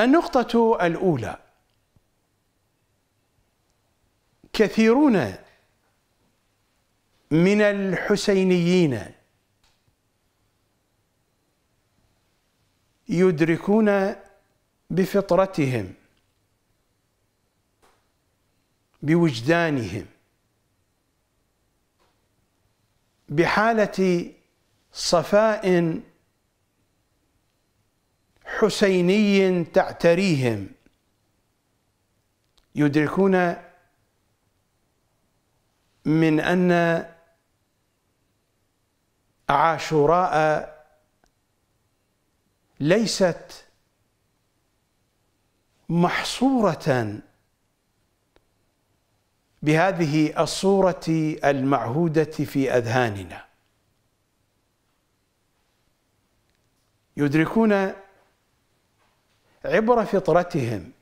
النقطة الأولى كثيرون من الحسينيين يدركون بفطرتهم بوجدانهم بحالة صفاء حسيني تعتريهم يدركون من أن عاشوراء ليست محصورة بهذه الصورة المعهودة في أذهاننا يدركون عبر فطرتهم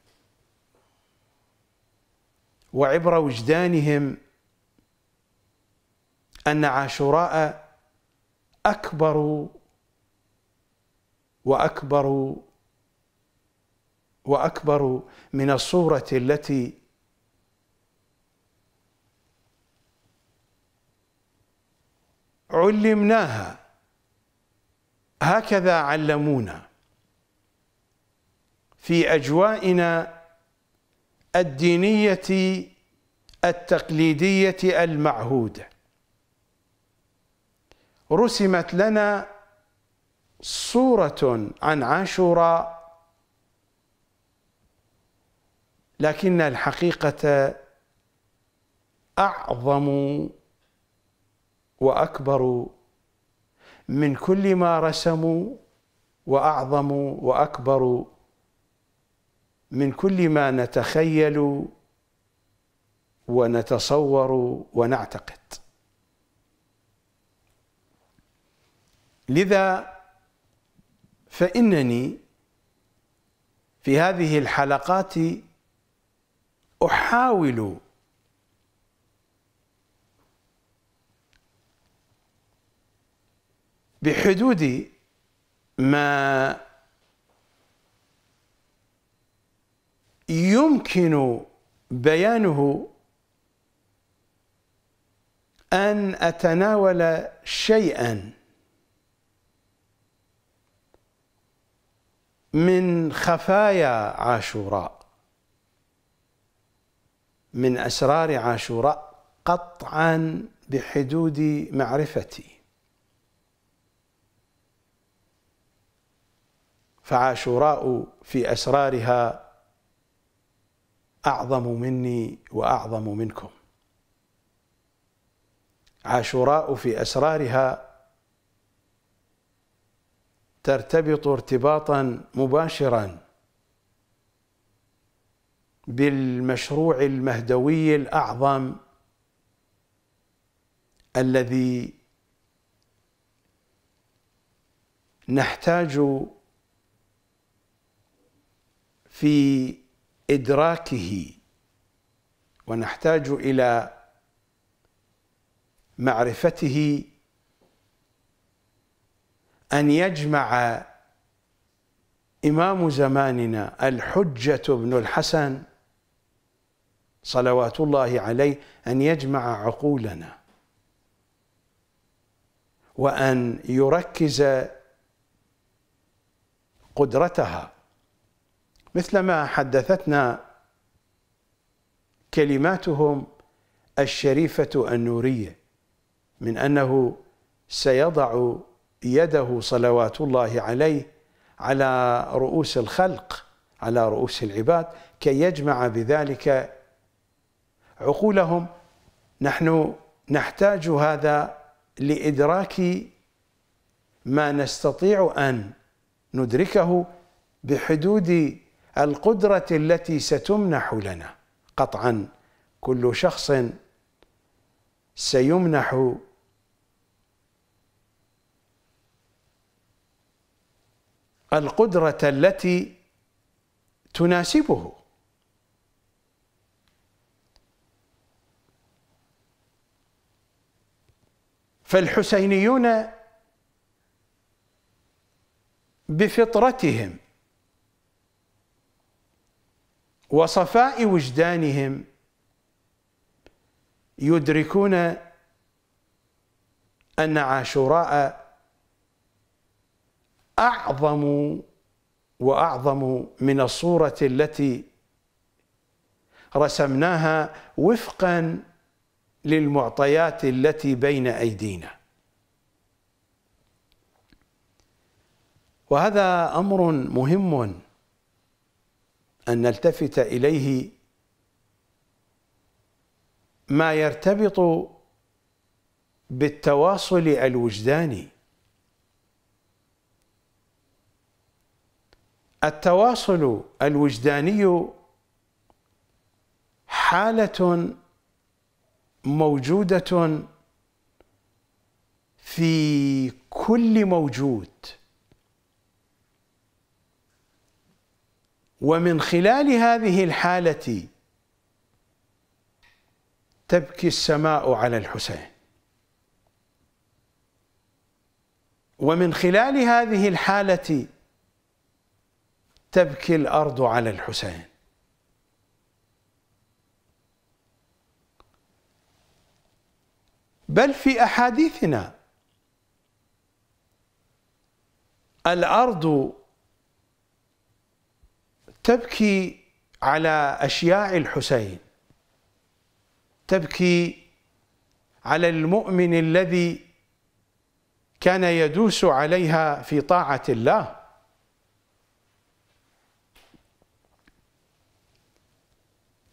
وعبر وجدانهم ان عاشوراء اكبر واكبر واكبر من الصوره التي علمناها هكذا علمونا في أجوائنا الدينية التقليدية المعهودة رسمت لنا صورة عن عاشوراء لكن الحقيقة أعظم وأكبر من كل ما رسموا وأعظم وأكبر من كل ما نتخيل ونتصور ونعتقد لذا فانني في هذه الحلقات احاول بحدود ما يمكن بيانه أن أتناول شيئا من خفايا عاشوراء من أسرار عاشوراء قطعا بحدود معرفتي فعاشوراء في أسرارها أعظم مني وأعظم منكم عاشوراء في أسرارها ترتبط ارتباطا مباشرا بالمشروع المهدوي الأعظم الذي نحتاج في إدراكه ونحتاج إلى معرفته أن يجمع إمام زماننا الحجة بن الحسن صلوات الله عليه أن يجمع عقولنا وأن يركز قدرتها مثلما حدثتنا كلماتهم الشريفة النورية من أنه سيضع يده صلوات الله عليه على رؤوس الخلق على رؤوس العباد كي يجمع بذلك عقولهم نحن نحتاج هذا لإدراك ما نستطيع أن ندركه بحدود القدرة التي ستمنح لنا قطعا كل شخص سيمنح القدرة التي تناسبه فالحسينيون بفطرتهم وصفاء وجدانهم يدركون أن عاشوراء أعظم وأعظم من الصورة التي رسمناها وفقا للمعطيات التي بين أيدينا وهذا أمر مهم أن نلتفت إليه ما يرتبط بالتواصل الوجداني التواصل الوجداني حالة موجودة في كل موجود ومن خلال هذه الحالة تبكي السماء على الحسين ومن خلال هذه الحالة تبكي الأرض على الحسين بل في أحاديثنا الأرض تبكي على أشياع الحسين تبكي على المؤمن الذي كان يدوس عليها في طاعة الله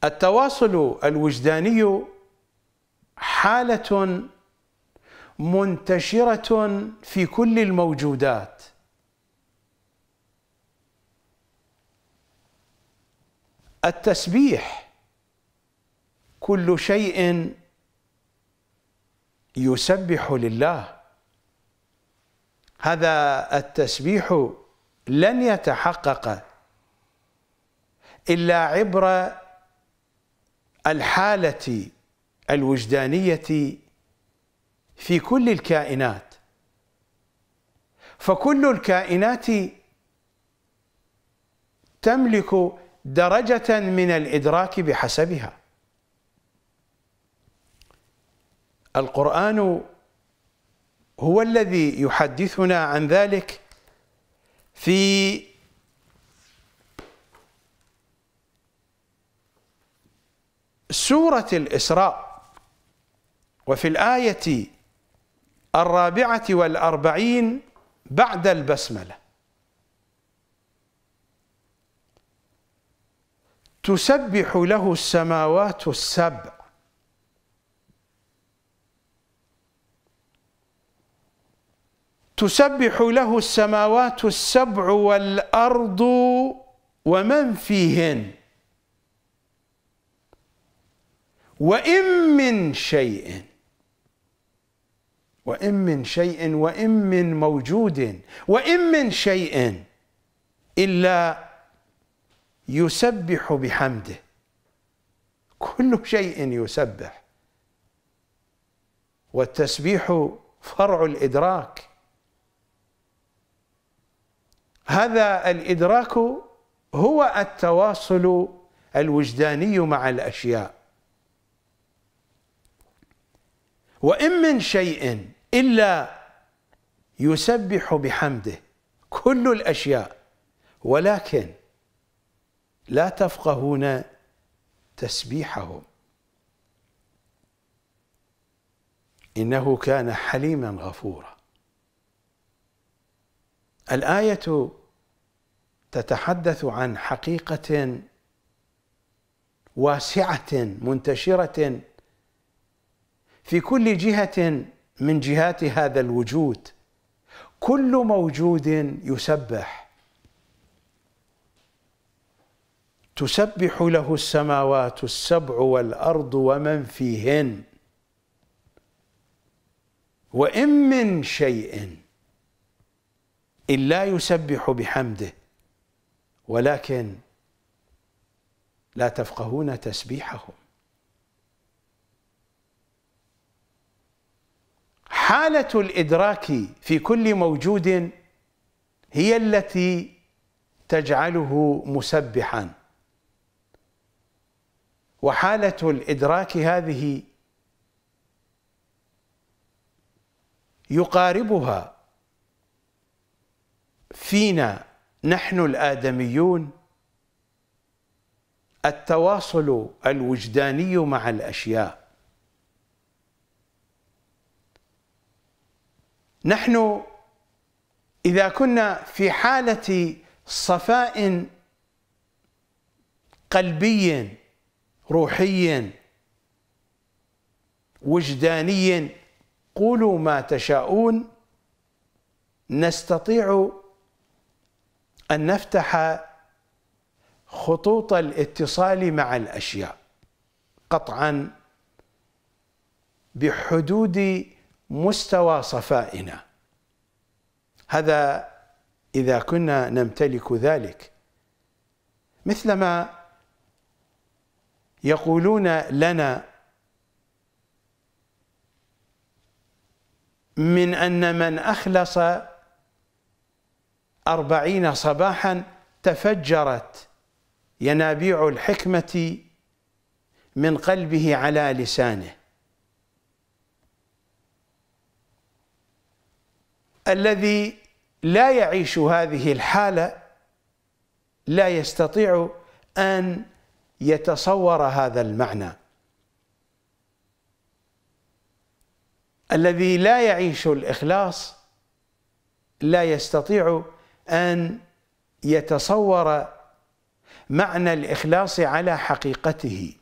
التواصل الوجداني حالة منتشرة في كل الموجودات التسبيح كل شيء يسبح لله هذا التسبيح لن يتحقق إلا عبر الحالة الوجدانية في كل الكائنات فكل الكائنات تملك درجة من الإدراك بحسبها القرآن هو الذي يحدثنا عن ذلك في سورة الإسراء وفي الآية الرابعة والأربعين بعد البسملة تسبح له السماوات السبع تسبح له السماوات السبع والأرض ومن فيهن وإن من شيء وإن من شيء وإن من موجود وإن من شيء إلا يسبح بحمده كل شيء يسبح والتسبيح فرع الادراك هذا الادراك هو التواصل الوجداني مع الاشياء وان من شيء الا يسبح بحمده كل الاشياء ولكن لا تفقهون تسبيحهم انه كان حليما غفورا الايه تتحدث عن حقيقه واسعه منتشره في كل جهه من جهات هذا الوجود كل موجود يسبح تسبح له السماوات السبع والارض ومن فيهن وان من شيء الا يسبح بحمده ولكن لا تفقهون تسبيحهم حاله الادراك في كل موجود هي التي تجعله مسبحا وحالة الإدراك هذه يقاربها فينا نحن الآدميون التواصل الوجداني مع الأشياء نحن إذا كنا في حالة صفاء قلبي روحيا وجدانيا قولوا ما تشاءون نستطيع ان نفتح خطوط الاتصال مع الاشياء قطعا بحدود مستوى صفائنا هذا اذا كنا نمتلك ذلك مثلما يقولون لنا من أن من أخلص أربعين صباحا تفجرت ينابيع الحكمة من قلبه على لسانه الذي لا يعيش هذه الحالة لا يستطيع أن يتصور هذا المعنى الذي لا يعيش الاخلاص لا يستطيع ان يتصور معنى الاخلاص على حقيقته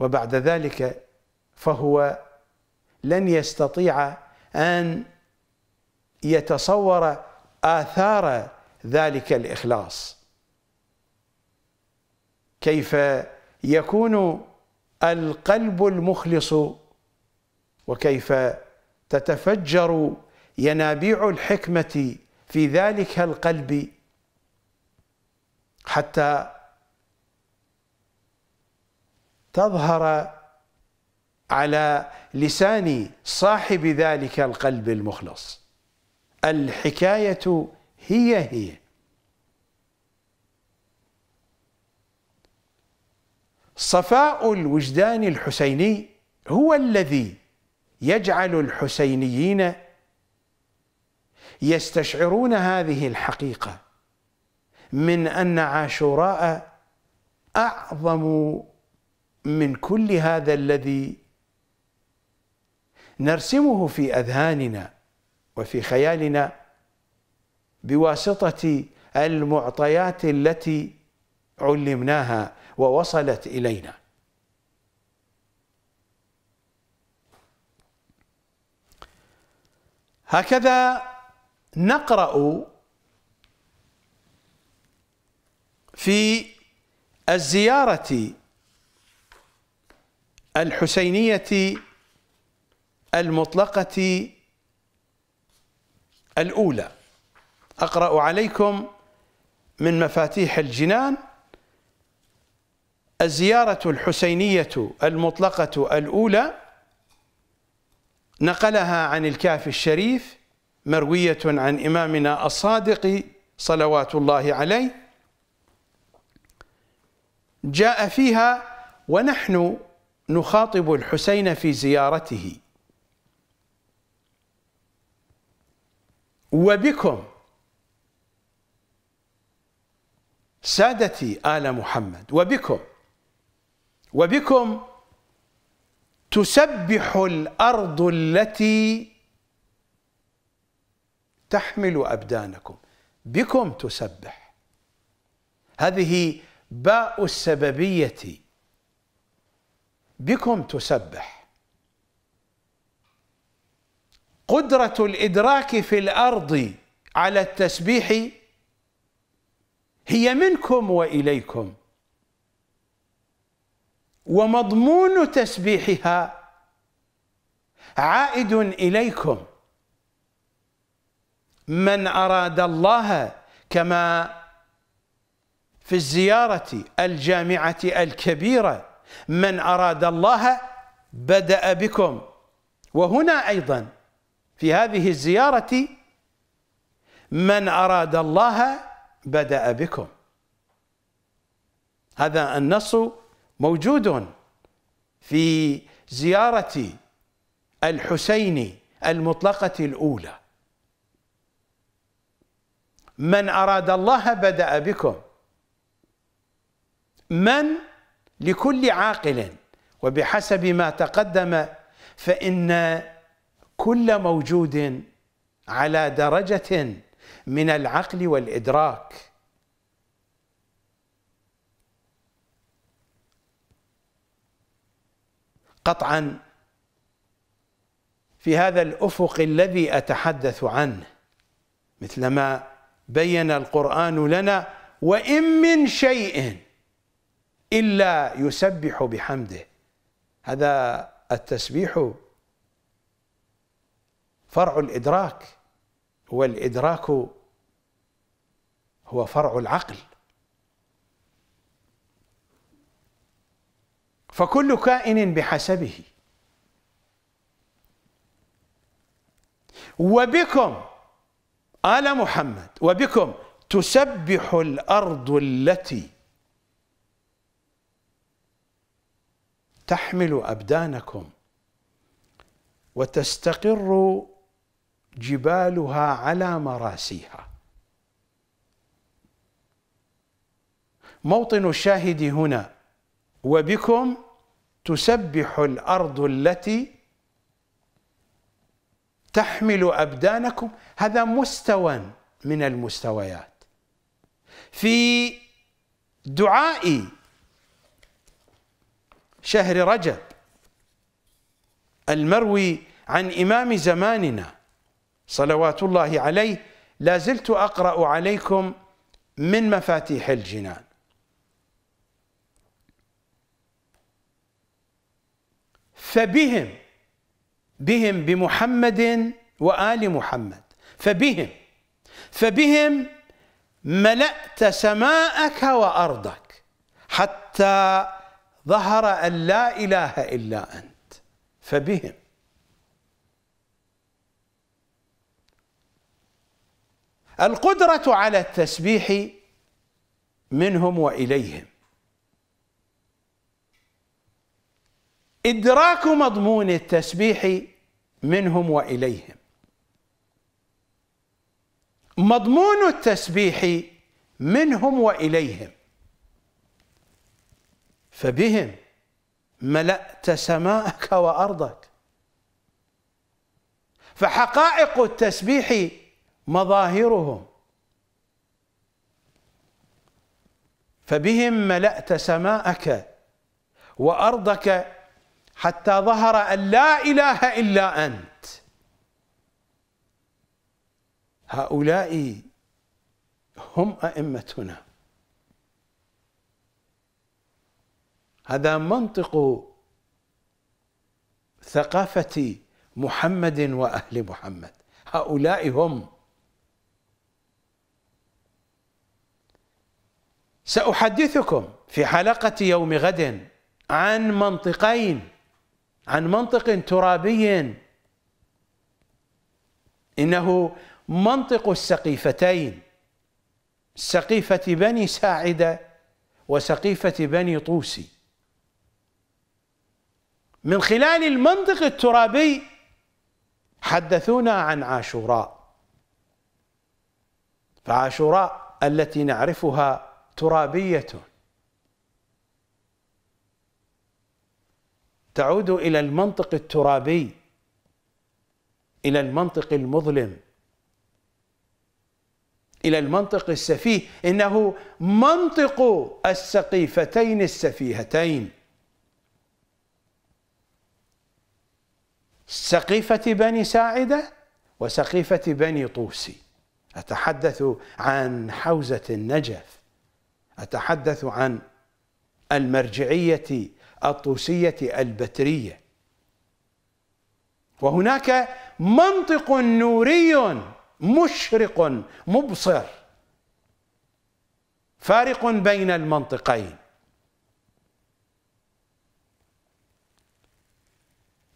وبعد ذلك فهو لن يستطيع ان يتصور اثار ذلك الاخلاص كيف يكون القلب المخلص وكيف تتفجر ينابيع الحكمة في ذلك القلب حتى تظهر على لسان صاحب ذلك القلب المخلص الحكاية هي هي صفاء الوجدان الحسيني هو الذي يجعل الحسينيين يستشعرون هذه الحقيقة من أن عاشوراء أعظم من كل هذا الذي نرسمه في أذهاننا وفي خيالنا بواسطة المعطيات التي علمناها ووصلت إلينا هكذا نقرأ في الزيارة الحسينية المطلقة الأولى أقرأ عليكم من مفاتيح الجنان الزيارة الحسينية المطلقة الأولى نقلها عن الكاف الشريف مروية عن إمامنا الصادق صلوات الله عليه جاء فيها ونحن نخاطب الحسين في زيارته وبكم سادتي آل محمد وبكم وبكم تسبح الارض التي تحمل ابدانكم بكم تسبح هذه باء السببيه بكم تسبح قدره الادراك في الارض على التسبيح هي منكم واليكم ومضمون تسبيحها عائد إليكم من أراد الله كما في الزيارة الجامعة الكبيرة من أراد الله بدأ بكم وهنا أيضا في هذه الزيارة من أراد الله بدأ بكم هذا النص موجود في زيارة الحسين المطلقة الأولى من أراد الله بدأ بكم من لكل عاقل وبحسب ما تقدم فإن كل موجود على درجة من العقل والإدراك قطعا في هذا الافق الذي اتحدث عنه مثلما بين القران لنا وان من شيء الا يسبح بحمده هذا التسبيح فرع الادراك والادراك هو فرع العقل فكل كائن بحسبه وبكم آل محمد وبكم تسبح الأرض التي تحمل أبدانكم وتستقر جبالها على مراسيها موطن الشاهد هنا وبكم تسبح الارض التي تحمل ابدانكم هذا مستوى من المستويات في دعاء شهر رجب المروي عن امام زماننا صلوات الله عليه لا زلت اقرا عليكم من مفاتيح الجنان فبهم بهم بمحمد وآل محمد فبهم فبهم ملأت سماءك وأرضك حتى ظهر أن لا إله إلا أنت فبهم القدرة على التسبيح منهم وإليهم إدراك مضمون التسبيح منهم وإليهم مضمون التسبيح منهم وإليهم فبهم ملأت سماءك وأرضك فحقائق التسبيح مظاهرهم فبهم ملأت سماءك وأرضك حتى ظهر أن لا إله إلا أنت هؤلاء هم أئمتنا هذا منطق ثقافة محمد وأهل محمد هؤلاء هم سأحدثكم في حلقة يوم غد عن منطقين عن منطق ترابي انه منطق السقيفتين سقيفه بني ساعده وسقيفه بني طوسي من خلال المنطق الترابي حدثونا عن عاشوراء فعاشوراء التي نعرفها ترابيه تعود إلى المنطق الترابي إلى المنطق المظلم إلى المنطق السفيه إنه منطق السقيفتين السفيهتين سقيفة بني ساعدة وسقيفة بني طوسي أتحدث عن حوزة النجف أتحدث عن المرجعية الطوسية البترية وهناك منطق نوري مشرق مبصر فارق بين المنطقين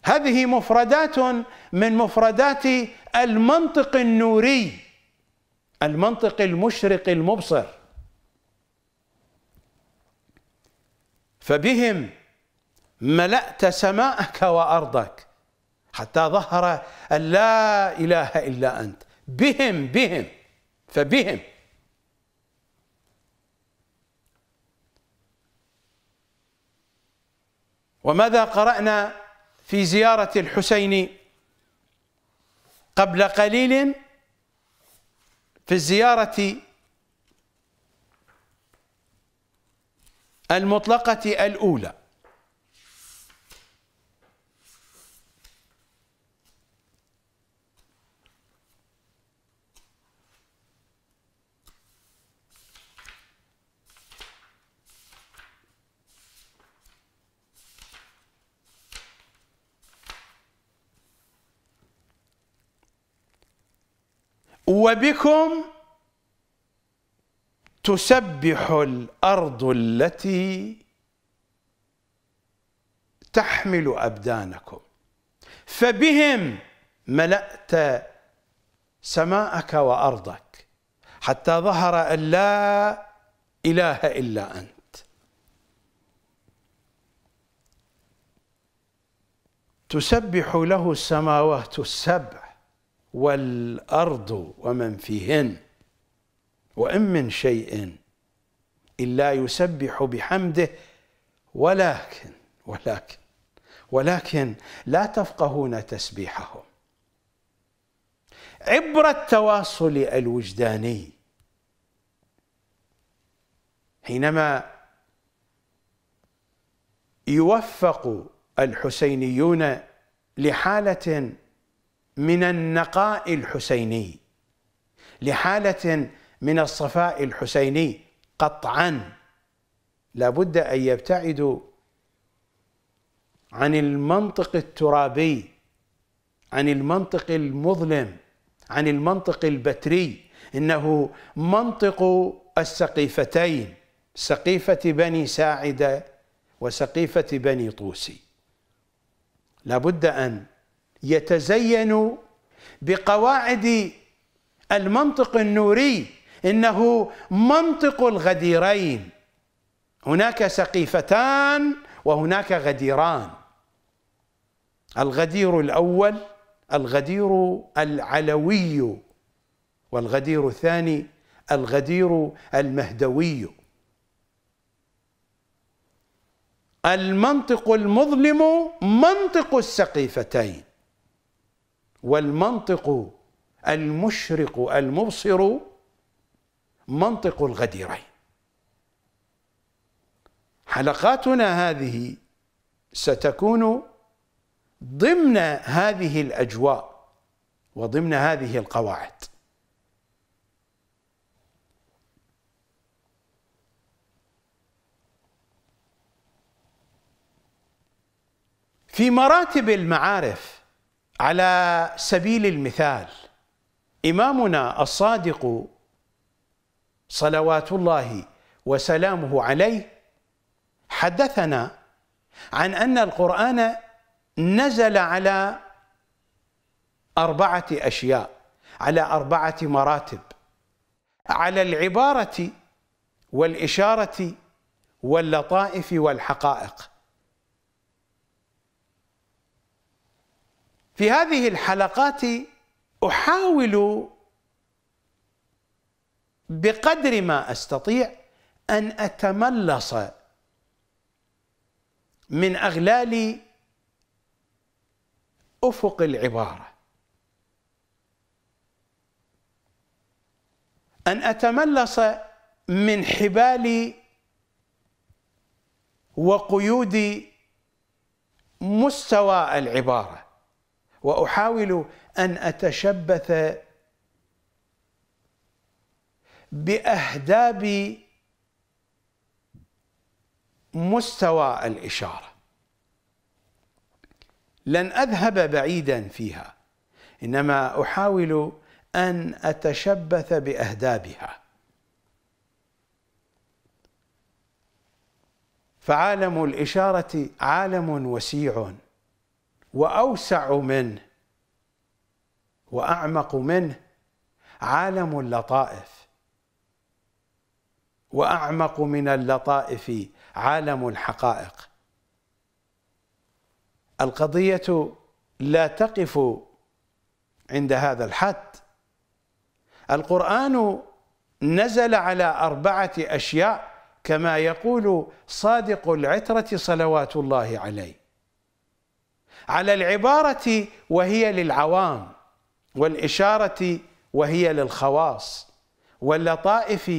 هذه مفردات من مفردات المنطق النوري المنطق المشرق المبصر فبهم ملأت سماءك وأرضك حتى ظهر أن لا إله إلا أنت بهم بهم فبهم وماذا قرأنا في زيارة الحسين قبل قليل في الزيارة المطلقة الأولى وبكم تسبح الارض التي تحمل ابدانكم فبهم ملأت سماءك وارضك حتى ظهر ان لا اله الا انت تسبح له السماوات السبع والارض ومن فيهن وان من شيء الا يسبح بحمده ولكن ولكن ولكن لا تفقهون تسبيحهم عبر التواصل الوجداني حينما يوفق الحسينيون لحاله من النقاء الحسيني لحالة من الصفاء الحسيني قطعا لابد أن يبتعدوا عن المنطق الترابي عن المنطق المظلم عن المنطق البتري إنه منطق السقيفتين سقيفة بني ساعدة وسقيفة بني طوسي لابد أن يتزين بقواعد المنطق النوري انه منطق الغديرين هناك سقيفتان وهناك غديران الغدير الاول الغدير العلوي والغدير الثاني الغدير المهدوي المنطق المظلم منطق السقيفتين والمنطق المشرق المبصر منطق الغديرين حلقاتنا هذه ستكون ضمن هذه الاجواء وضمن هذه القواعد في مراتب المعارف على سبيل المثال إمامنا الصادق صلوات الله وسلامه عليه حدثنا عن أن القرآن نزل على أربعة أشياء على أربعة مراتب على العبارة والإشارة واللطائف والحقائق في هذه الحلقات احاول بقدر ما استطيع ان اتملص من اغلال افق العباره ان اتملص من حبال وقيود مستوى العباره واحاول ان اتشبث باهداب مستوى الاشاره لن اذهب بعيدا فيها انما احاول ان اتشبث باهدابها فعالم الاشاره عالم وسيع واوسع منه واعمق منه عالم اللطائف واعمق من اللطائف عالم الحقائق القضيه لا تقف عند هذا الحد القران نزل على اربعه اشياء كما يقول صادق العتره صلوات الله عليه على العبارة وهي للعوام والإشارة وهي للخواص واللطائف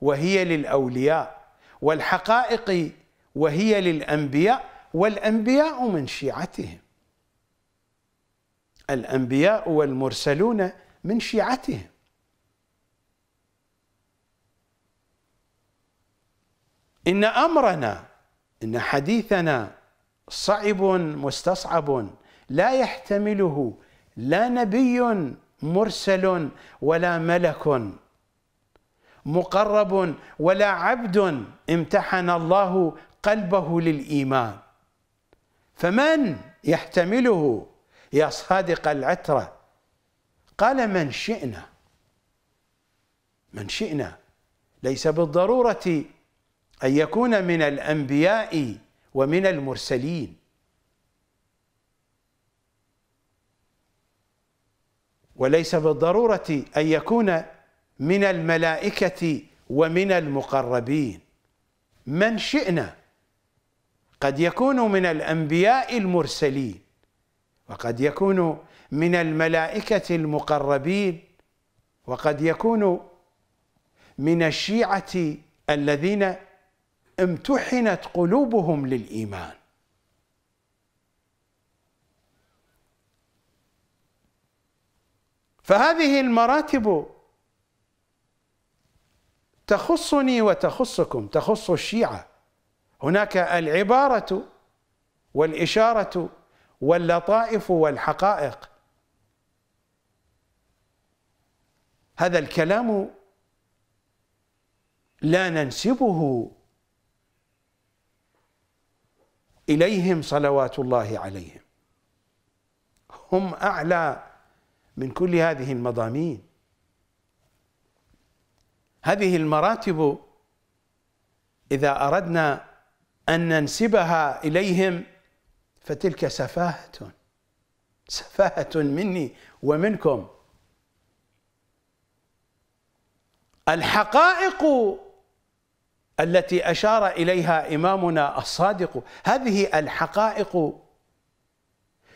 وهي للأولياء والحقائق وهي للأنبياء والأنبياء من شيعتهم الأنبياء والمرسلون من شيعتهم إن أمرنا إن حديثنا صعب مستصعب لا يحتمله لا نبي مرسل ولا ملك مقرب ولا عبد امتحن الله قلبه للايمان فمن يحتمله يا صادق العتره قال من شئنا من شئنا ليس بالضروره ان يكون من الانبياء ومن المرسلين وليس بالضرورة أن يكون من الملائكة ومن المقربين من شئنا قد يكون من الأنبياء المرسلين وقد يكون من الملائكة المقربين وقد يكون من الشيعة الذين امتحنت قلوبهم للايمان فهذه المراتب تخصني وتخصكم تخص الشيعه هناك العباره والاشاره واللطائف والحقائق هذا الكلام لا ننسبه إليهم صلوات الله عليهم هم أعلى من كل هذه المضامين هذه المراتب إذا أردنا أن ننسبها إليهم فتلك سفاهة سفاهة مني ومنكم الحقائق التي أشار إليها إمامنا الصادق هذه الحقائق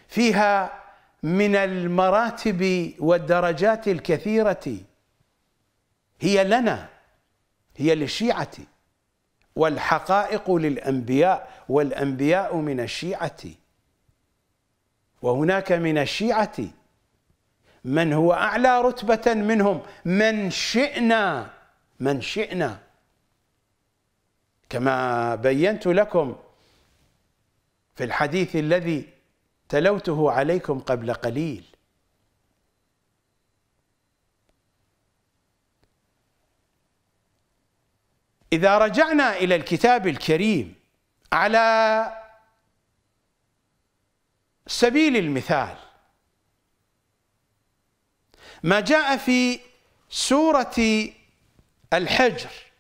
فيها من المراتب والدرجات الكثيرة هي لنا هي للشيعة والحقائق للأنبياء والأنبياء من الشيعة وهناك من الشيعة من هو أعلى رتبة منهم من شئنا من شئنا كما بينت لكم في الحديث الذي تلوته عليكم قبل قليل إذا رجعنا إلى الكتاب الكريم على سبيل المثال ما جاء في سورة الحجر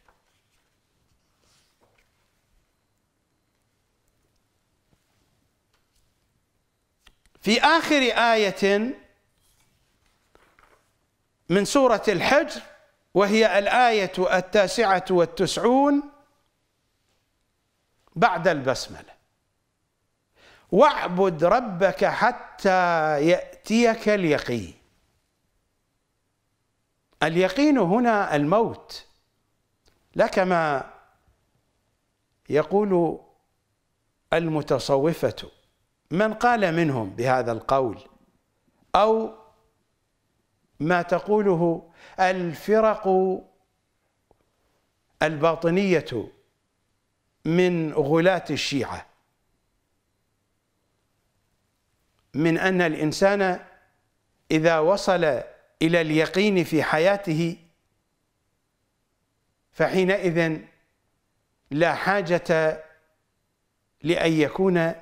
في آخر آية من سورة الحجر وهي الآية التاسعة والتسعون بعد البسملة واعبد ربك حتى يأتيك اليقين اليقين هنا الموت لكما يقول المتصوفه من قال منهم بهذا القول أو ما تقوله الفرق الباطنية من غلاة الشيعة من أن الإنسان إذا وصل إلى اليقين في حياته فحينئذ لا حاجة لأن يكون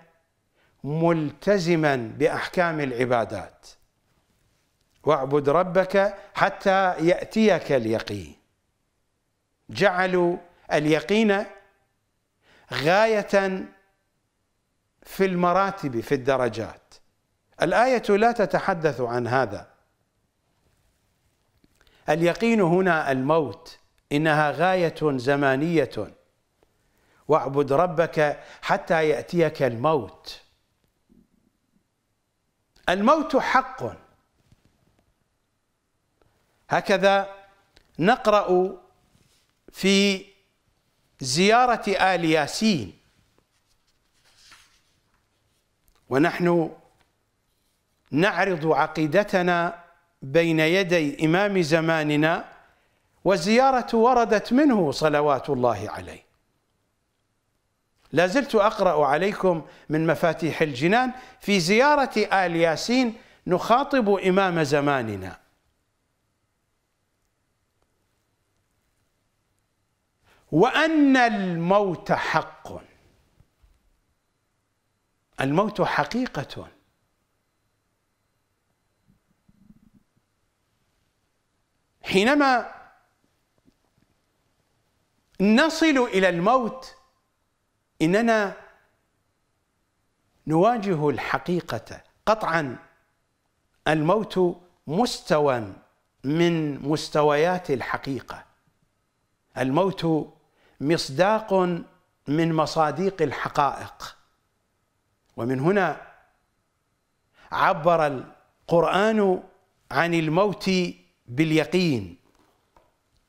ملتزما باحكام العبادات واعبد ربك حتى ياتيك اليقين جعلوا اليقين غايه في المراتب في الدرجات الايه لا تتحدث عن هذا اليقين هنا الموت انها غايه زمانيه واعبد ربك حتى ياتيك الموت الموت حق هكذا نقرأ في زيارة آل ياسين ونحن نعرض عقيدتنا بين يدي إمام زماننا والزياره وردت منه صلوات الله عليه لازلت أقرأ عليكم من مفاتيح الجنان في زيارة آل ياسين نخاطب إمام زماننا وأن الموت حق الموت حقيقة حينما نصل إلى الموت اننا نواجه الحقيقه قطعا الموت مستوى من مستويات الحقيقه الموت مصداق من مصاديق الحقائق ومن هنا عبر القران عن الموت باليقين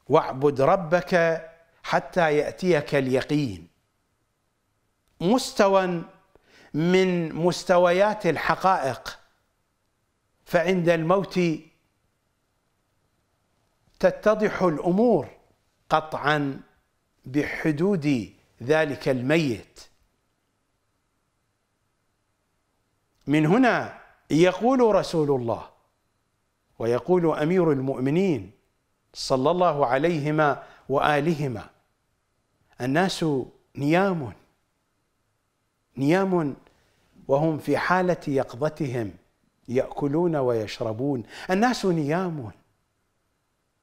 واعبد ربك حتى ياتيك اليقين مستوى من مستويات الحقائق فعند الموت تتضح الامور قطعا بحدود ذلك الميت من هنا يقول رسول الله ويقول امير المؤمنين صلى الله عليهما والهما الناس نيام نيام وهم في حاله يقظتهم ياكلون ويشربون الناس نيام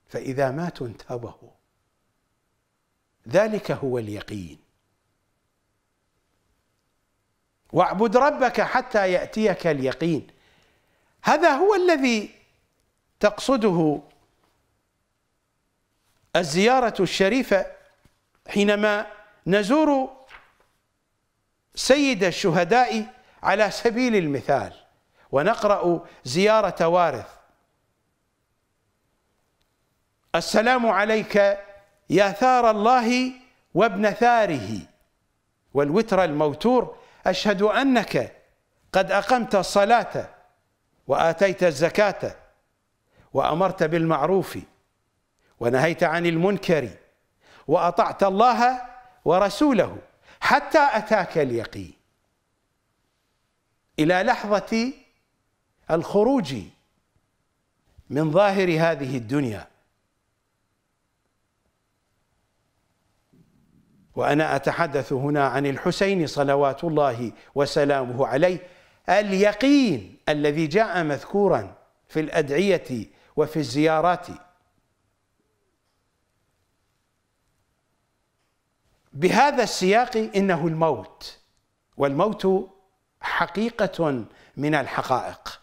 فاذا ماتوا انتبهوا ذلك هو اليقين واعبد ربك حتى ياتيك اليقين هذا هو الذي تقصده الزياره الشريفه حينما نزور سيد الشهداء على سبيل المثال ونقرأ زيارة وارث السلام عليك يا ثار الله وابن ثاره والوتر الموتور أشهد أنك قد أقمت الصلاة وآتيت الزكاة وأمرت بالمعروف ونهيت عن المنكر وأطعت الله ورسوله حتى أتاك اليقين إلى لحظة الخروج من ظاهر هذه الدنيا وأنا أتحدث هنا عن الحسين صلوات الله وسلامه عليه اليقين الذي جاء مذكورا في الأدعية وفي الزيارات بهذا السياق انه الموت والموت حقيقه من الحقائق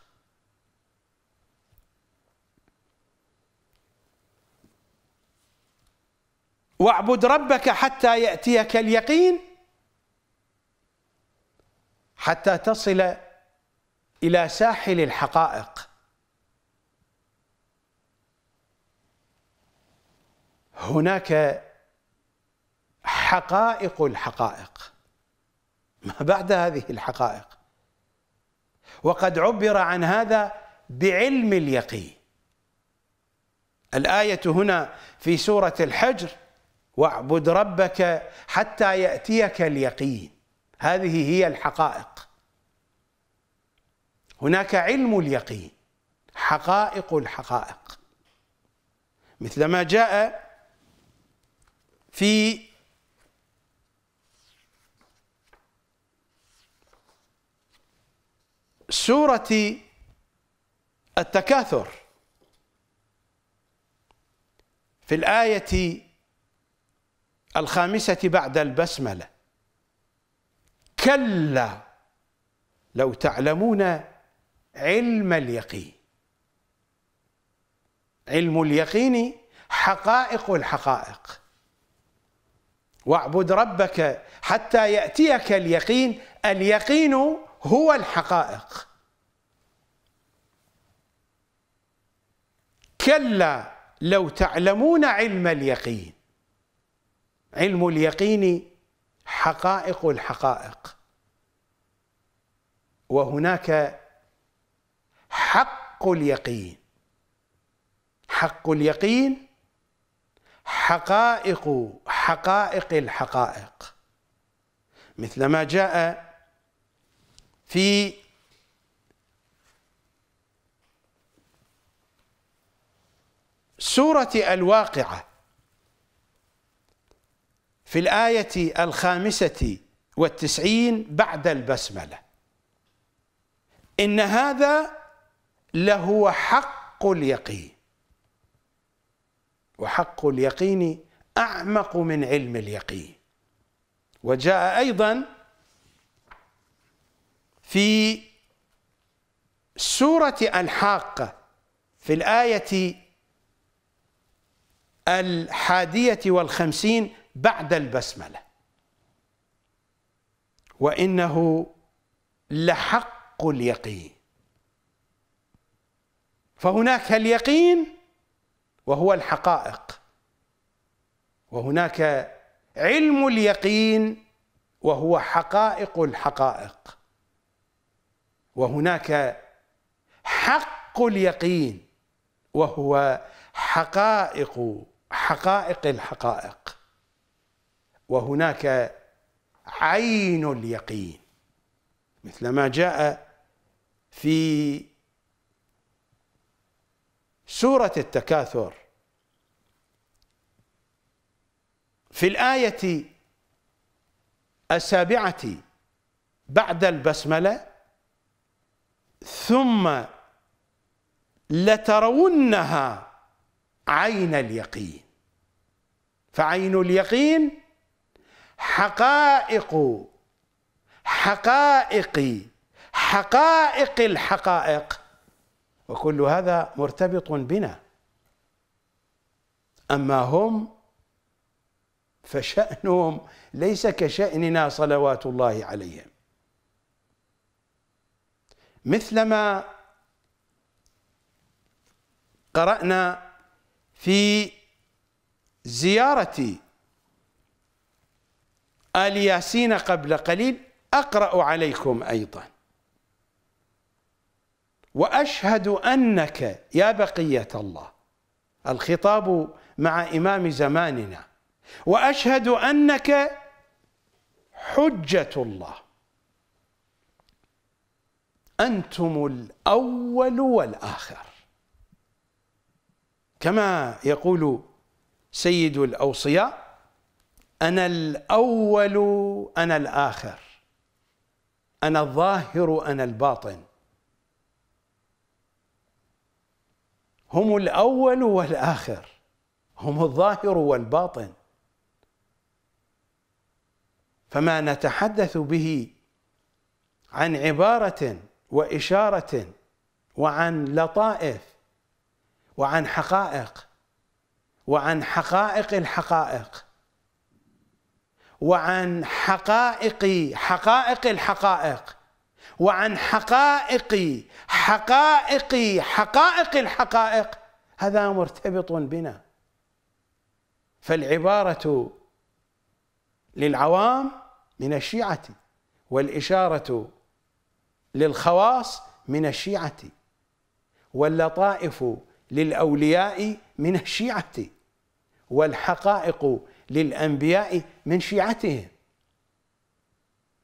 واعبد ربك حتى ياتيك اليقين حتى تصل الى ساحل الحقائق هناك حقائق الحقائق ما بعد هذه الحقائق وقد عبر عن هذا بعلم اليقين الآية هنا في سورة الحجر واعبد ربك حتى يأتيك اليقين هذه هي الحقائق هناك علم اليقين حقائق الحقائق مثلما جاء في سورة التكاثر في الآية الخامسة بعد البسملة كلا لو تعلمون علم اليقين علم اليقين حقائق الحقائق واعبد ربك حتى يأتيك اليقين اليقين هو الحقائق كلا لو تعلمون علم اليقين علم اليقين حقائق الحقائق وهناك حق اليقين حق اليقين حقائق حقائق الحقائق مثل ما جاء في سورة الواقعة في الآية الخامسة والتسعين بعد البسملة إن هذا لهو حق اليقين وحق اليقين أعمق من علم اليقين وجاء أيضا في سورة الحاقة في الآية الحادية والخمسين بعد البسملة وإنه لحق اليقين فهناك اليقين وهو الحقائق وهناك علم اليقين وهو حقائق الحقائق وهناك حق اليقين وهو حقائق حقائق الحقائق وهناك عين اليقين مثل ما جاء في سوره التكاثر في الايه السابعه بعد البسمله ثم لترونها عين اليقين فعين اليقين حقائق حقائق حقائق الحقائق وكل هذا مرتبط بنا أما هم فشأنهم ليس كشأننا صلوات الله عليهم مثلما قرأنا في زيارة آل ياسين قبل قليل أقرأ عليكم أيضا وأشهد أنك يا بقية الله الخطاب مع إمام زماننا وأشهد أنك حجة الله أنتم الأول والآخر كما يقول سيد الأوصياء أنا الأول أنا الآخر أنا الظاهر أنا الباطن هم الأول والآخر هم الظاهر والباطن فما نتحدث به عن عبارة وإشارة وعن لطائف وعن حقائق وعن حقائق الحقائق وعن حقائق حقائق الحقائق وعن حقائق حقائق حقائق الحقائق هذا مرتبط بنا فالعبارة للعوام من الشيعة والإشارة للخواص من الشيعة واللطائف للأولياء من الشيعة والحقائق للأنبياء من شيعتهم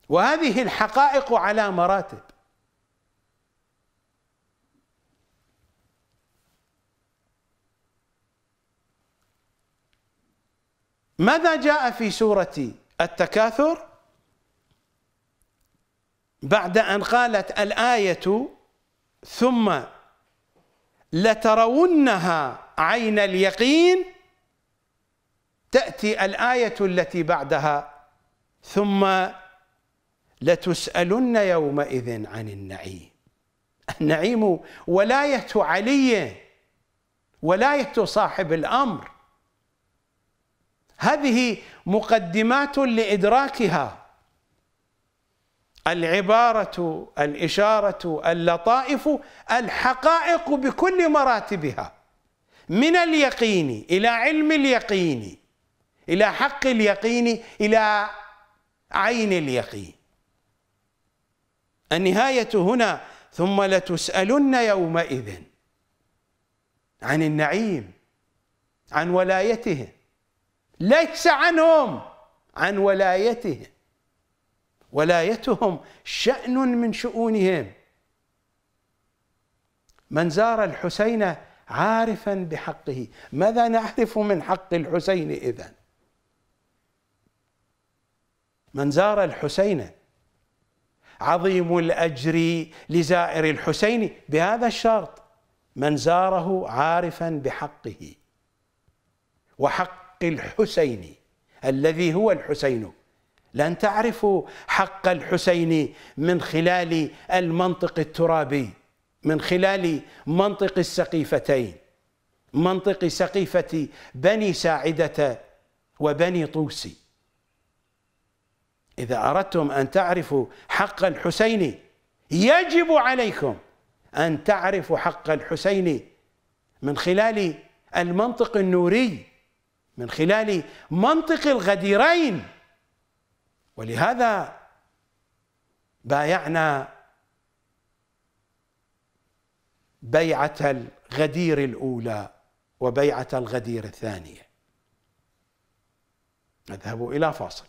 وهذه الحقائق على مراتب ماذا جاء في سورة التكاثر؟ بعد أن قالت الآية ثم لترونها عين اليقين تأتي الآية التي بعدها ثم لتسألن يومئذ عن النعيم النعيم ولاية علي ولاية صاحب الأمر هذه مقدمات لإدراكها العبارة الإشارة اللطائف الحقائق بكل مراتبها من اليقين إلى علم اليقين إلى حق اليقين إلى عين اليقين النهاية هنا ثم لتسألن يومئذ عن النعيم عن ولايتهم ليس عنهم عن ولايتهم ولايتهم شأن من شؤونهم من زار الحسين عارفا بحقه ماذا نعرف من حق الحسين إذا من زار الحسين عظيم الأجر لزائر الحسين بهذا الشرط من زاره عارفا بحقه وحق الحسين الذي هو الحسين لن تعرفوا حق الحسين من خلال المنطق الترابي من خلال منطق السقيفتين منطق سقيفة بني ساعدة وبني طوسي إذا أردتم أن تعرفوا حق الحسين يجب عليكم أن تعرفوا حق الحسين من خلال المنطق النوري من خلال منطق الغديرين ولهذا بايعنا بيعة الغدير الأولى وبيعة الغدير الثانية نذهب إلى فاصل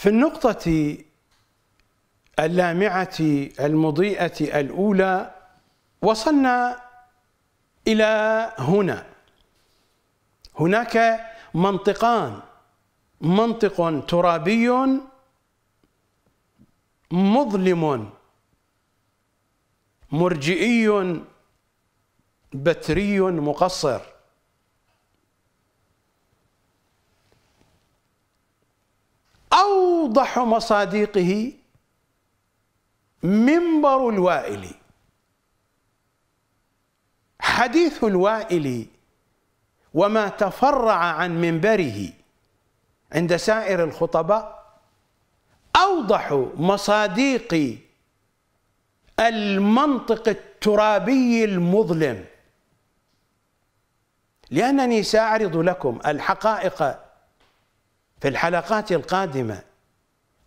في النقطة اللامعة المضيئة الأولى وصلنا إلى هنا هناك منطقان منطق ترابي مظلم مرجئي بتري مقصر أوضح مصادقه منبر الوائل حديث الوائل وما تفرع عن منبره عند سائر الخطباء أوضح مصاديق المنطق الترابي المظلم لأنني سأعرض لكم الحقائق في الحلقات القادمه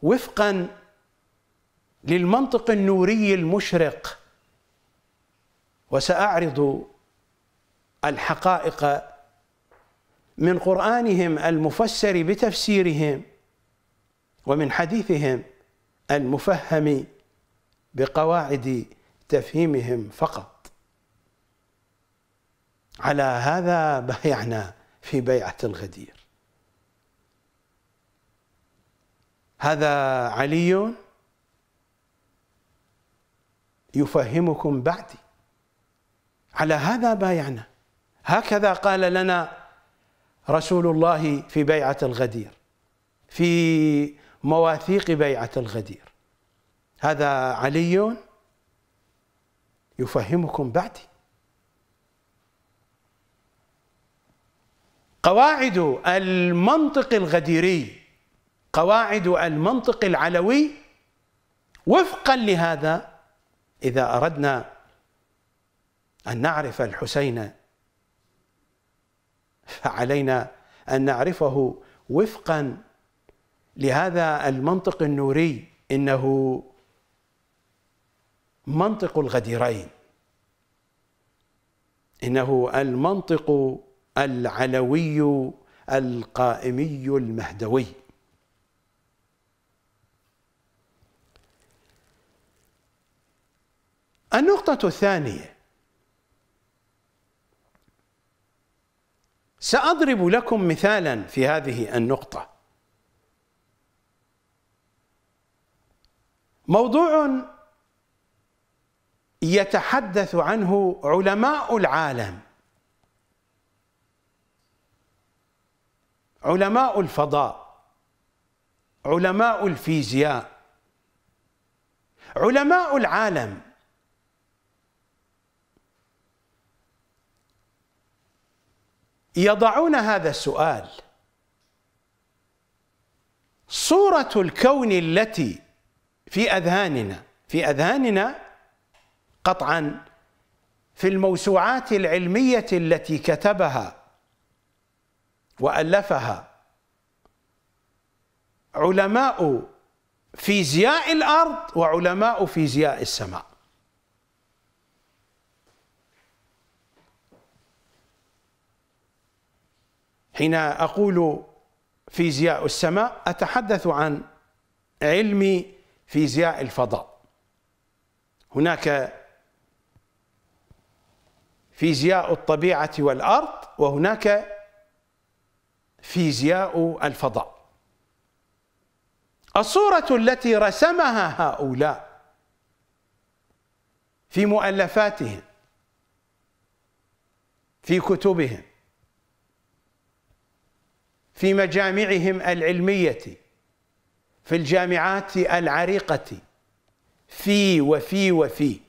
وفقا للمنطق النوري المشرق وساعرض الحقائق من قرانهم المفسر بتفسيرهم ومن حديثهم المفهم بقواعد تفهيمهم فقط على هذا بايعنا في بيعه الغدير هذا علي يفهمكم بعدي على هذا بايعنا هكذا قال لنا رسول الله في بيعة الغدير في مواثيق بيعة الغدير هذا علي يفهمكم بعدي قواعد المنطق الغديري قواعد المنطق العلوي وفقا لهذا إذا أردنا أن نعرف الحسين فعلينا أن نعرفه وفقا لهذا المنطق النوري إنه منطق الغديرين إنه المنطق العلوي القائمي المهدوي النقطة الثانية سأضرب لكم مثالا في هذه النقطة موضوع يتحدث عنه علماء العالم علماء الفضاء علماء الفيزياء علماء العالم يضعون هذا السؤال صورة الكون التي في أذهاننا في أذهاننا قطعا في الموسوعات العلمية التي كتبها وألفها علماء فيزياء الأرض وعلماء فيزياء السماء حين اقول فيزياء السماء اتحدث عن علم فيزياء الفضاء هناك فيزياء الطبيعه والارض وهناك فيزياء الفضاء الصوره التي رسمها هؤلاء في مؤلفاتهم في كتبهم في مجامعهم العلميه في الجامعات العريقه في وفي وفي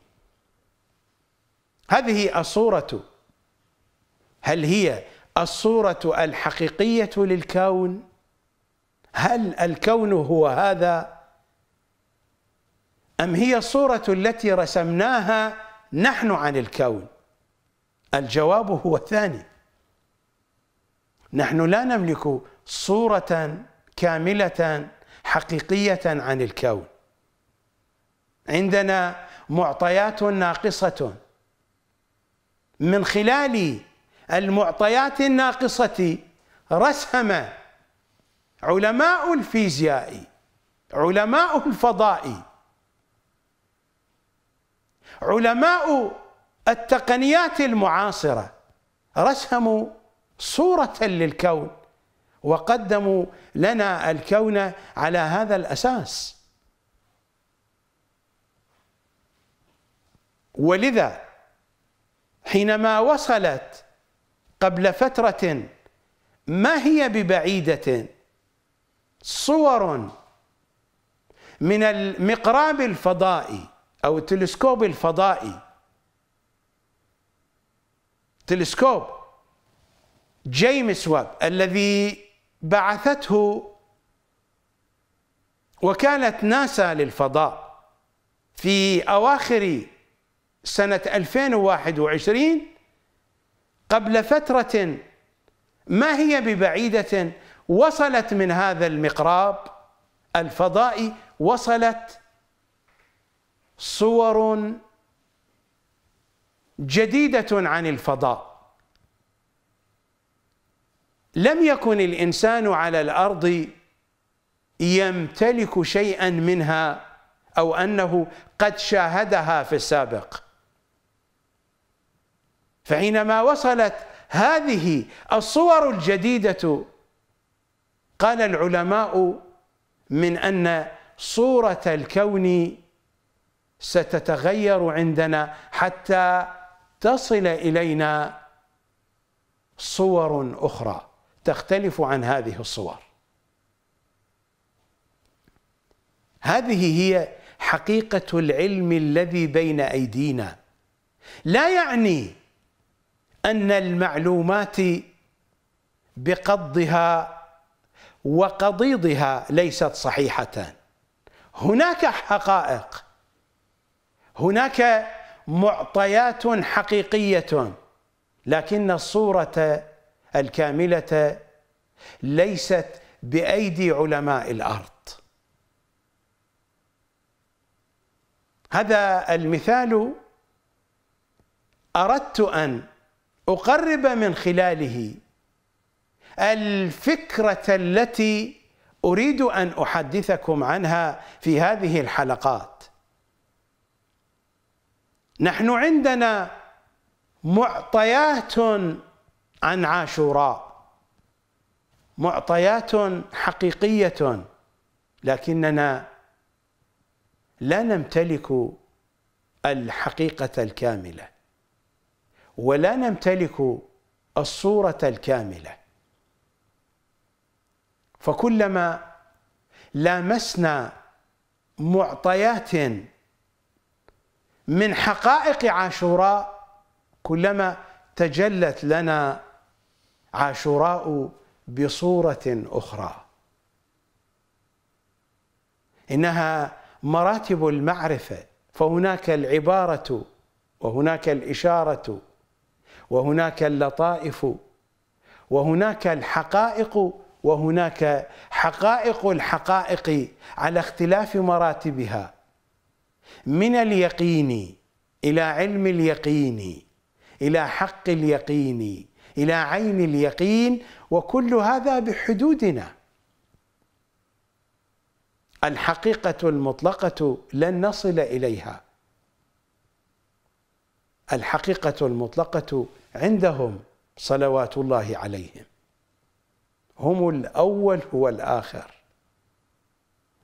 هذه الصوره هل هي الصوره الحقيقيه للكون هل الكون هو هذا ام هي الصوره التي رسمناها نحن عن الكون الجواب هو الثاني نحن لا نملك صورة كاملة حقيقية عن الكون عندنا معطيات ناقصة من خلال المعطيات الناقصة رسم علماء الفيزياء علماء الفضاء علماء التقنيات المعاصرة رسموا صورة للكون وقدموا لنا الكون على هذا الأساس ولذا حينما وصلت قبل فترة ما هي ببعيدة صور من المقراب الفضائي أو التلسكوب الفضائي تلسكوب جيمس واب الذي بعثته وكالة ناسا للفضاء في أواخر سنة 2021 قبل فترة ما هي ببعيدة وصلت من هذا المقراب الفضائي وصلت صور جديدة عن الفضاء لم يكن الإنسان على الأرض يمتلك شيئا منها أو أنه قد شاهدها في السابق فحينما وصلت هذه الصور الجديدة قال العلماء من أن صورة الكون ستتغير عندنا حتى تصل إلينا صور أخرى تختلف عن هذه الصور هذه هي حقيقة العلم الذي بين أيدينا لا يعني أن المعلومات بقضها وقضيضها ليست صحيحة هناك حقائق هناك معطيات حقيقية لكن الصورة الكامله ليست بايدي علماء الارض هذا المثال اردت ان اقرب من خلاله الفكره التي اريد ان احدثكم عنها في هذه الحلقات نحن عندنا معطيات عن عاشوراء معطيات حقيقيه لكننا لا نمتلك الحقيقه الكامله ولا نمتلك الصوره الكامله فكلما لامسنا معطيات من حقائق عاشوراء كلما تجلت لنا عاشوراء بصوره اخرى انها مراتب المعرفه فهناك العباره وهناك الاشاره وهناك اللطائف وهناك الحقائق وهناك حقائق الحقائق على اختلاف مراتبها من اليقين الى علم اليقين الى حق اليقين إلى عين اليقين وكل هذا بحدودنا الحقيقة المطلقة لن نصل إليها الحقيقة المطلقة عندهم صلوات الله عليهم هم الأول هو الاخر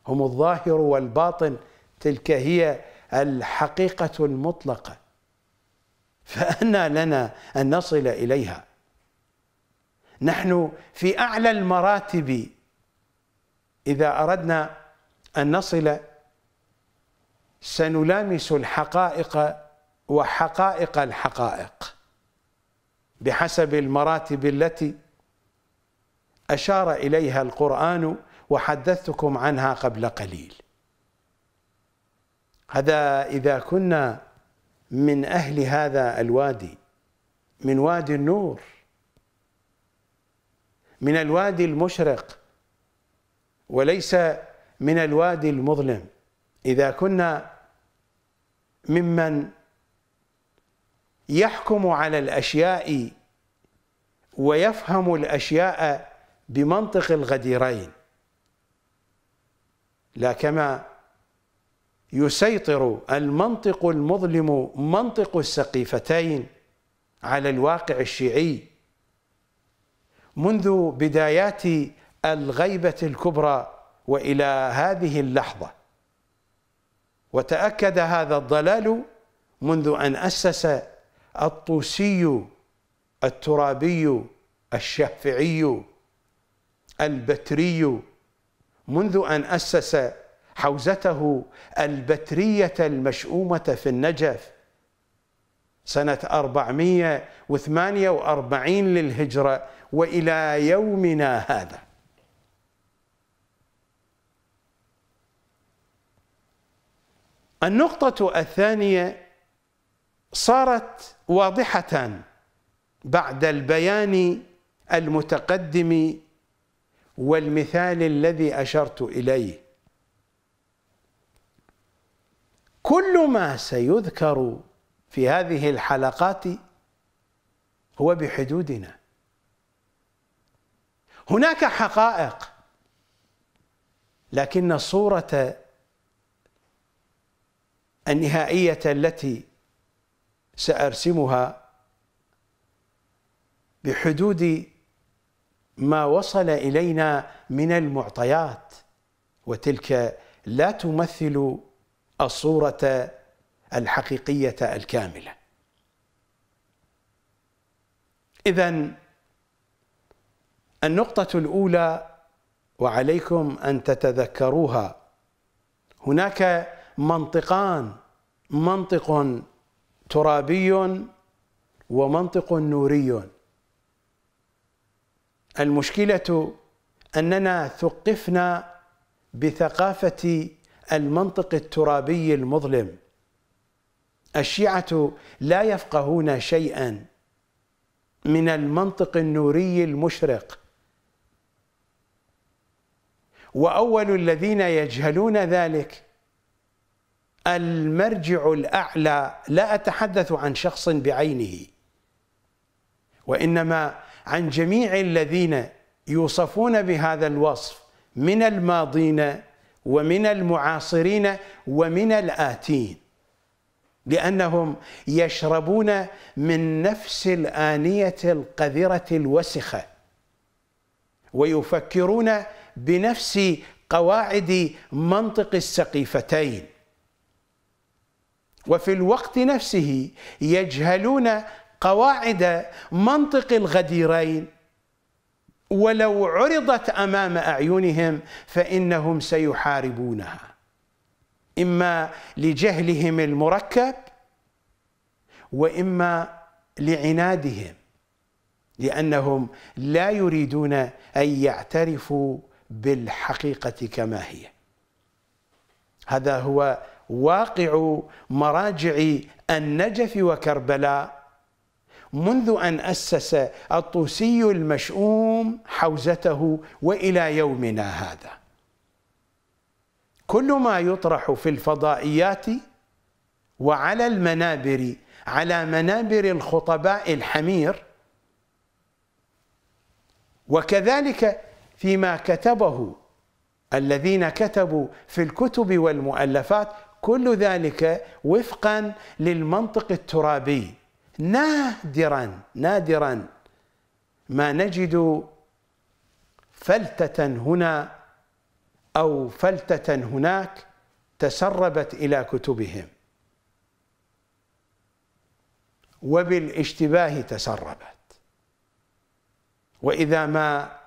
هم الظاهر والباطن تلك هي الحقيقة المطلقة فأنا لنا أن نصل إليها نحن في اعلى المراتب اذا اردنا ان نصل سنلامس الحقائق وحقائق الحقائق بحسب المراتب التي اشار اليها القران وحدثتكم عنها قبل قليل هذا اذا كنا من اهل هذا الوادي من وادي النور من الوادي المشرق وليس من الوادي المظلم إذا كنا ممن يحكم على الأشياء ويفهم الأشياء بمنطق الغديرين لا كما يسيطر المنطق المظلم منطق السقيفتين على الواقع الشيعي منذ بدايات الغيبة الكبرى وإلى هذه اللحظة وتأكد هذا الضلال منذ أن أسس الطوسي الترابي الشافعي البتري منذ أن أسس حوزته البترية المشؤومة في النجف سنة 448 للهجرة والى يومنا هذا النقطه الثانيه صارت واضحه بعد البيان المتقدم والمثال الذي اشرت اليه كل ما سيذكر في هذه الحلقات هو بحدودنا هناك حقائق لكن الصورة النهائية التي سأرسمها بحدود ما وصل إلينا من المعطيات وتلك لا تمثل الصورة الحقيقية الكاملة إذا النقطة الأولى وعليكم أن تتذكروها هناك منطقان منطق ترابي ومنطق نوري المشكلة أننا ثقفنا بثقافة المنطق الترابي المظلم الشيعة لا يفقهون شيئا من المنطق النوري المشرق واول الذين يجهلون ذلك المرجع الاعلى لا اتحدث عن شخص بعينه وانما عن جميع الذين يوصفون بهذا الوصف من الماضين ومن المعاصرين ومن الاتين لانهم يشربون من نفس الانيه القذره الوسخه ويفكرون بنفس قواعد منطق السقيفتين وفي الوقت نفسه يجهلون قواعد منطق الغديرين ولو عرضت امام اعينهم فانهم سيحاربونها اما لجهلهم المركب واما لعنادهم لانهم لا يريدون ان يعترفوا بالحقيقة كما هي هذا هو واقع مراجع النجف وكربلاء منذ أن أسس الطوسي المشؤوم حوزته وإلى يومنا هذا كل ما يطرح في الفضائيات وعلى المنابر على منابر الخطباء الحمير وكذلك فيما كتبه الذين كتبوا في الكتب والمؤلفات كل ذلك وفقا للمنطق الترابي نادرا نادرا ما نجد فلتة هنا أو فلتة هناك تسربت إلى كتبهم وبالاشتباه تسربت وإذا ما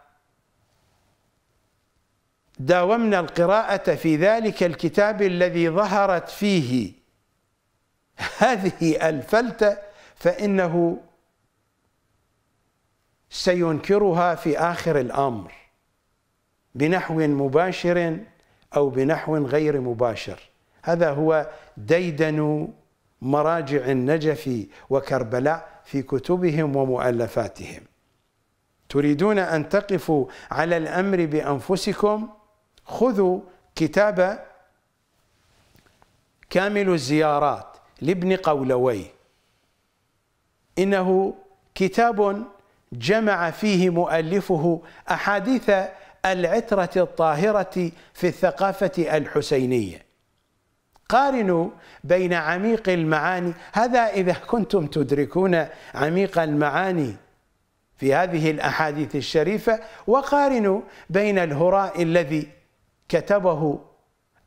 داومنا القراءة في ذلك الكتاب الذي ظهرت فيه هذه الفلتة فإنه سينكرها في آخر الأمر بنحو مباشر أو بنحو غير مباشر هذا هو ديدن مراجع النجف وكربلاء في كتبهم ومؤلفاتهم تريدون أن تقفوا على الأمر بأنفسكم؟ خذوا كتاب كامل الزيارات لابن قولوي إنه كتاب جمع فيه مؤلفه أحاديث العترة الطاهرة في الثقافة الحسينية قارنوا بين عميق المعاني هذا إذا كنتم تدركون عميق المعاني في هذه الأحاديث الشريفة وقارنوا بين الهراء الذي كتبه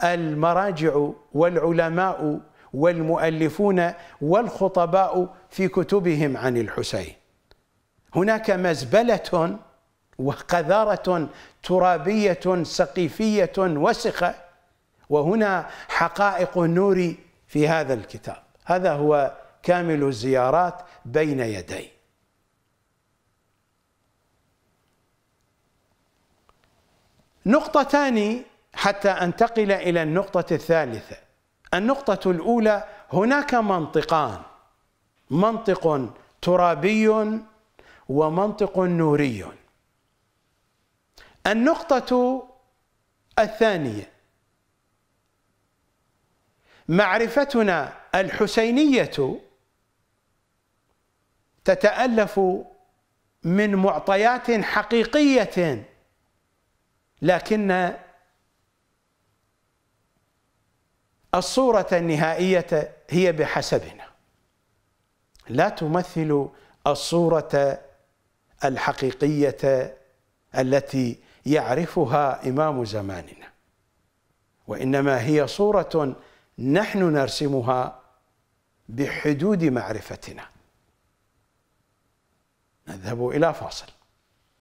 المراجع والعلماء والمؤلفون والخطباء في كتبهم عن الحسين هناك مزبله وقذاره ترابيه سقيفيه وسخه وهنا حقائق النور في هذا الكتاب هذا هو كامل الزيارات بين يدي نقطتان حتى انتقل الى النقطه الثالثه النقطه الاولى هناك منطقان منطق ترابي ومنطق نوري النقطه الثانيه معرفتنا الحسينيه تتالف من معطيات حقيقيه لكن الصورة النهائية هي بحسبنا لا تمثل الصورة الحقيقية التي يعرفها إمام زماننا وإنما هي صورة نحن نرسمها بحدود معرفتنا نذهب إلى فاصل